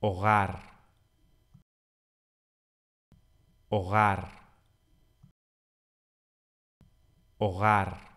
hogar, hogar, hogar.